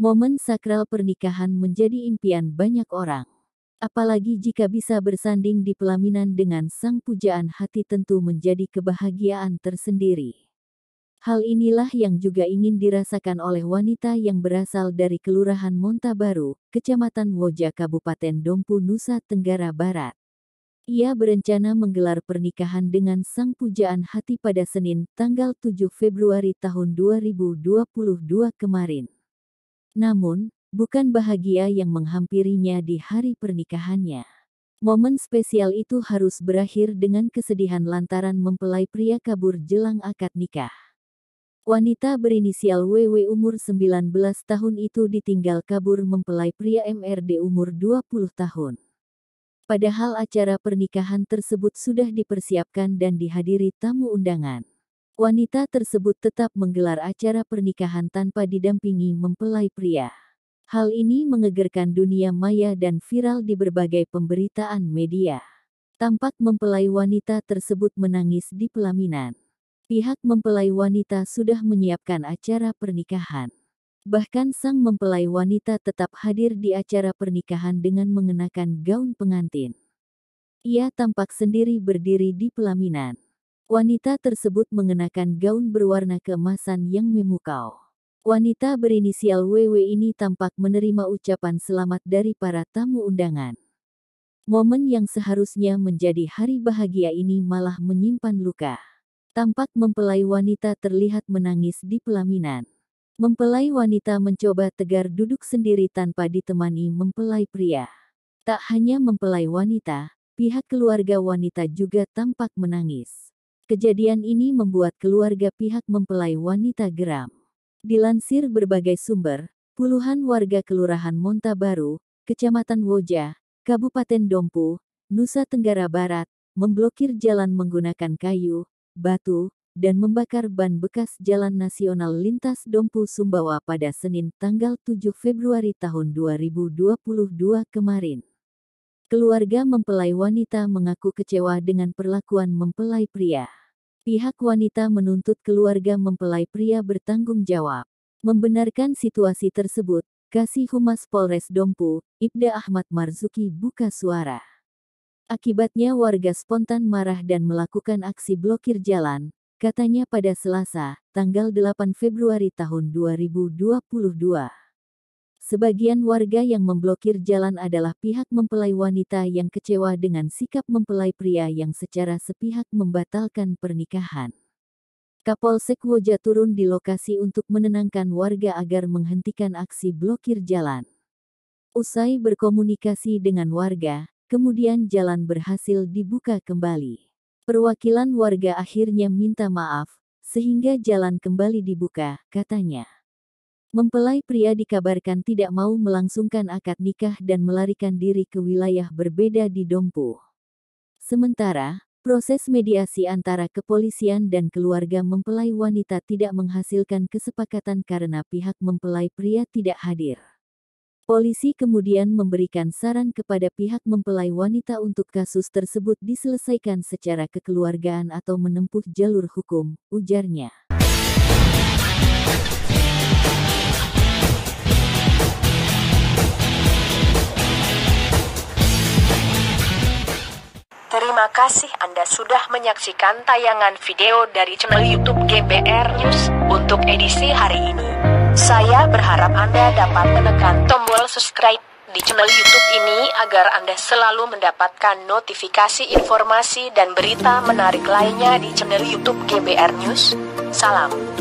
Momen sakral pernikahan menjadi impian banyak orang. Apalagi jika bisa bersanding di pelaminan dengan sang pujaan hati tentu menjadi kebahagiaan tersendiri. Hal inilah yang juga ingin dirasakan oleh wanita yang berasal dari Kelurahan Montabaru, Kecamatan Woja Kabupaten Dompu Nusa Tenggara Barat. Ia berencana menggelar pernikahan dengan sang pujaan hati pada Senin, tanggal 7 Februari tahun 2022 kemarin. Namun, bukan bahagia yang menghampirinya di hari pernikahannya. Momen spesial itu harus berakhir dengan kesedihan lantaran mempelai pria kabur jelang akad nikah. Wanita berinisial WW umur 19 tahun itu ditinggal kabur mempelai pria MRD umur 20 tahun. Padahal acara pernikahan tersebut sudah dipersiapkan dan dihadiri tamu undangan. Wanita tersebut tetap menggelar acara pernikahan tanpa didampingi mempelai pria. Hal ini mengegerkan dunia maya dan viral di berbagai pemberitaan media. Tampak mempelai wanita tersebut menangis di pelaminan. Pihak mempelai wanita sudah menyiapkan acara pernikahan. Bahkan sang mempelai wanita tetap hadir di acara pernikahan dengan mengenakan gaun pengantin. Ia tampak sendiri berdiri di pelaminan. Wanita tersebut mengenakan gaun berwarna keemasan yang memukau. Wanita berinisial WW ini tampak menerima ucapan selamat dari para tamu undangan. Momen yang seharusnya menjadi hari bahagia ini malah menyimpan luka. Tampak mempelai wanita terlihat menangis di pelaminan. Mempelai wanita mencoba tegar duduk sendiri tanpa ditemani mempelai pria. Tak hanya mempelai wanita, pihak keluarga wanita juga tampak menangis. Kejadian ini membuat keluarga pihak mempelai wanita geram. Dilansir berbagai sumber, puluhan warga Kelurahan Monta Baru, Kecamatan Woja, Kabupaten Dompu, Nusa Tenggara Barat, memblokir jalan menggunakan kayu, batu, dan membakar ban bekas Jalan Nasional Lintas Dompu Sumbawa pada Senin tanggal 7 Februari tahun 2022 kemarin. Keluarga mempelai wanita mengaku kecewa dengan perlakuan mempelai pria. Pihak wanita menuntut keluarga mempelai pria bertanggung jawab. Membenarkan situasi tersebut, Kasih Humas Polres Dompu, Ibda Ahmad Marzuki buka suara. Akibatnya warga spontan marah dan melakukan aksi blokir jalan, katanya pada Selasa, tanggal 8 Februari tahun 2022. Sebagian warga yang memblokir jalan adalah pihak mempelai wanita yang kecewa dengan sikap mempelai pria yang secara sepihak membatalkan pernikahan. Kapolsek Woja turun di lokasi untuk menenangkan warga agar menghentikan aksi blokir jalan. Usai berkomunikasi dengan warga, kemudian jalan berhasil dibuka kembali. Perwakilan warga akhirnya minta maaf, sehingga jalan kembali dibuka, katanya. Mempelai pria dikabarkan tidak mau melangsungkan akad nikah dan melarikan diri ke wilayah berbeda di Dompu. Sementara, proses mediasi antara kepolisian dan keluarga mempelai wanita tidak menghasilkan kesepakatan karena pihak mempelai pria tidak hadir. Polisi kemudian memberikan saran kepada pihak mempelai wanita untuk kasus tersebut diselesaikan secara kekeluargaan atau menempuh jalur hukum, ujarnya. Terima kasih Anda sudah menyaksikan tayangan video dari channel YouTube GBR News untuk edisi hari ini. Saya berharap Anda dapat menekan tombol subscribe di channel YouTube ini agar Anda selalu mendapatkan notifikasi informasi dan berita menarik lainnya di channel YouTube GBR News. Salam.